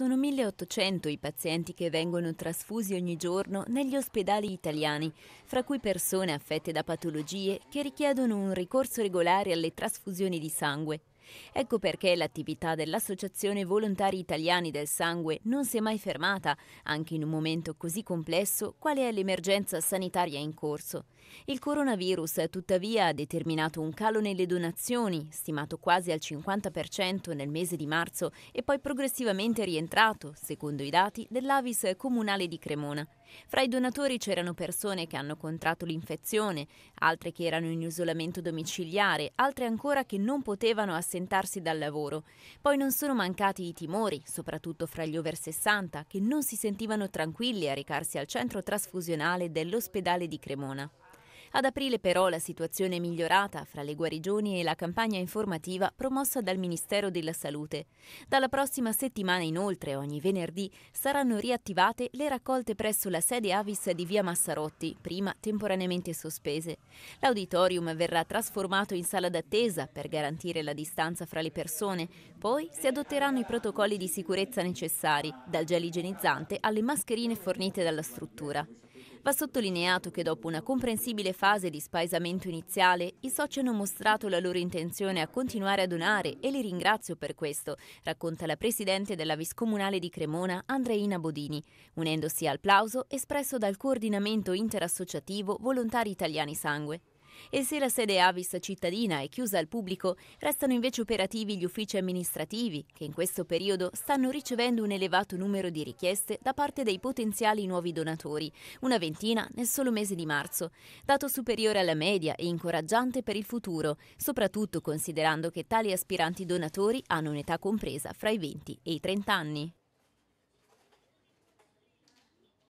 Sono 1800 i pazienti che vengono trasfusi ogni giorno negli ospedali italiani, fra cui persone affette da patologie che richiedono un ricorso regolare alle trasfusioni di sangue. Ecco perché l'attività dell'Associazione Volontari Italiani del Sangue non si è mai fermata, anche in un momento così complesso quale è l'emergenza sanitaria in corso. Il coronavirus tuttavia ha determinato un calo nelle donazioni, stimato quasi al 50% nel mese di marzo e poi progressivamente rientrato, secondo i dati, dell'Avis Comunale di Cremona. Fra i donatori c'erano persone che hanno contratto l'infezione, altre che erano in isolamento domiciliare, altre ancora che non potevano assentire ausentarsi dal lavoro. Poi non sono mancati i timori, soprattutto fra gli over 60, che non si sentivano tranquilli a recarsi al centro trasfusionale dell'ospedale di Cremona. Ad aprile però la situazione è migliorata fra le guarigioni e la campagna informativa promossa dal Ministero della Salute. Dalla prossima settimana inoltre, ogni venerdì, saranno riattivate le raccolte presso la sede Avis di via Massarotti, prima temporaneamente sospese. L'auditorium verrà trasformato in sala d'attesa per garantire la distanza fra le persone, poi si adotteranno i protocolli di sicurezza necessari, dal gel igienizzante alle mascherine fornite dalla struttura. Va sottolineato che dopo una comprensibile fase di spaesamento iniziale, i soci hanno mostrato la loro intenzione a continuare a donare e li ringrazio per questo, racconta la presidente della Viscomunale di Cremona, Andreina Bodini, unendosi al plauso espresso dal coordinamento interassociativo Volontari Italiani Sangue. E se la sede Avis cittadina è chiusa al pubblico, restano invece operativi gli uffici amministrativi, che in questo periodo stanno ricevendo un elevato numero di richieste da parte dei potenziali nuovi donatori, una ventina nel solo mese di marzo, dato superiore alla media e incoraggiante per il futuro, soprattutto considerando che tali aspiranti donatori hanno un'età compresa fra i 20 e i 30 anni.